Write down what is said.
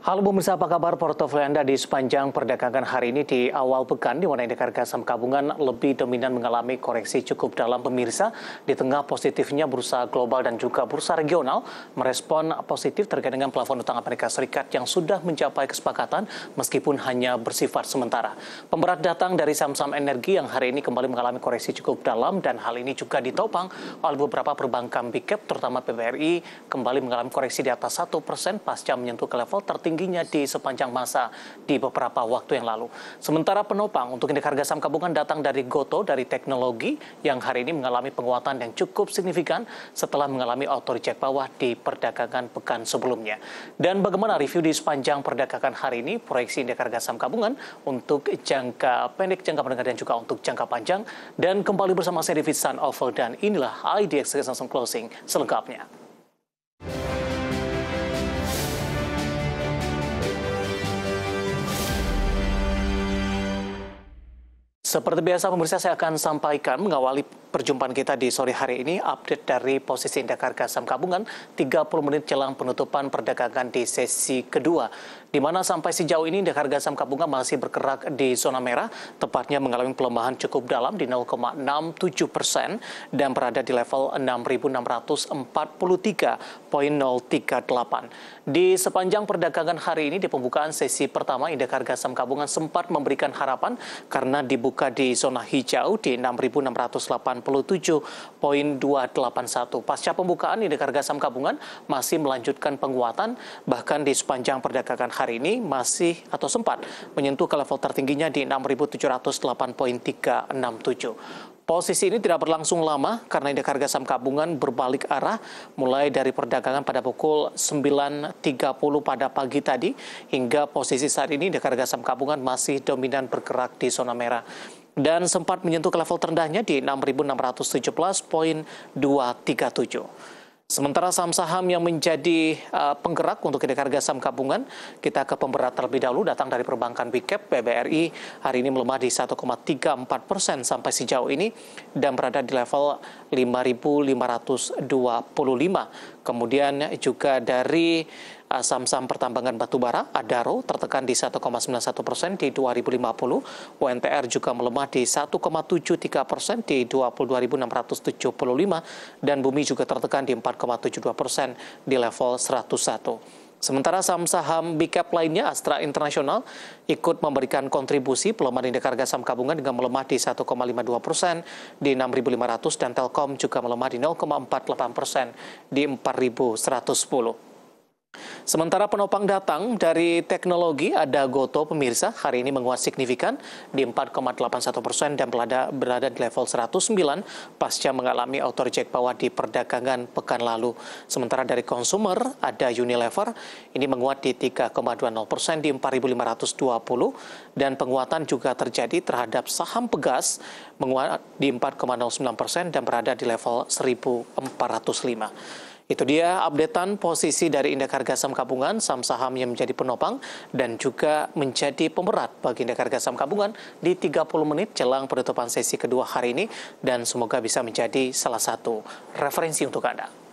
Halo pemirsa, apa kabar portofolio Anda di sepanjang perdagangan hari ini di awal pekan di mana indeks harga saham gabungan lebih dominan mengalami koreksi cukup dalam pemirsa di tengah positifnya bursa global dan juga bursa regional merespon positif terkait dengan plafon utang Amerika Serikat yang sudah mencapai kesepakatan meskipun hanya bersifat sementara. Pemberat datang dari saham-saham energi yang hari ini kembali mengalami koreksi cukup dalam dan hal ini juga ditopang oleh beberapa perbankan big cap e terutama PBRI kembali mengalami koreksi di atas 1% pasca menyentuh ke level tertinggi tertingginya di sepanjang masa di beberapa waktu yang lalu. Sementara penopang untuk indeks harga saham gabungan datang dari Goto dari teknologi yang hari ini mengalami penguatan yang cukup signifikan setelah mengalami auto reject bawah di perdagangan pekan sebelumnya. Dan bagaimana review di sepanjang perdagangan hari ini proyeksi indeks harga saham gabungan untuk jangka pendek, jangka menengah dan juga untuk jangka panjang dan kembali bersama saya David Sanoval dan inilah IDX langsung closing selengkapnya. Seperti biasa pemirsa saya akan sampaikan mengawali perjumpaan kita di sore hari ini update dari posisi indeks harga saham gabungan 30 menit jelang penutupan perdagangan di sesi kedua di mana sampai sejauh ini indeks harga saham gabungan masih bergerak di zona merah tepatnya mengalami pelemahan cukup dalam di 0,67 persen dan berada di level 6.643.038 di sepanjang perdagangan hari ini di pembukaan sesi pertama indeks harga saham gabungan sempat memberikan harapan karena dibuka di zona hijau di 6.608 87.281. Pasca pembukaan indeks harga saham gabungan masih melanjutkan penguatan bahkan di sepanjang perdagangan hari ini masih atau sempat menyentuh ke level tertingginya di 6.708.367. Posisi ini tidak berlangsung lama karena indeks harga saham gabungan berbalik arah mulai dari perdagangan pada pukul 9.30 pada pagi tadi hingga posisi saat ini indeks harga saham gabungan masih dominan bergerak di zona merah dan sempat menyentuh ke level terendahnya di 6.617.237. Sementara saham-saham yang menjadi uh, penggerak untuk indeks harga saham gabungan, kita ke pemberat terlebih dahulu datang dari perbankan BICAP, BBRI hari ini melemah di 1,34 persen sampai sejauh ini dan berada di level 5.525. Kemudian juga dari eh, saham-saham pertambangan batu bara, Adaro tertekan di 1,91 persen di 2050, UNTR juga melemah di 1,73 persen di 22.675, dan Bumi juga tertekan di 4,72 persen di level 101. Sementara saham-saham big cap lainnya Astra Internasional ikut memberikan kontribusi pelemahan indeks harga saham gabungan dengan melemah di 1,52 persen di 6.500 dan Telkom juga melemah di 0,48 persen di 4.110. Sementara penopang datang dari teknologi ada Goto pemirsa hari ini menguat signifikan di 4,81 persen dan berada, berada di level 109 pasca mengalami auto reject bawah di perdagangan pekan lalu. Sementara dari konsumer ada Unilever ini menguat di 3,20 persen di 4.520 dan penguatan juga terjadi terhadap saham pegas menguat di 4,09 persen dan berada di level 1.405. Itu dia updatean posisi dari indeks harga saham gabungan, saham saham yang menjadi penopang dan juga menjadi pemberat bagi indeks harga saham gabungan di 30 menit jelang penutupan sesi kedua hari ini dan semoga bisa menjadi salah satu referensi untuk Anda.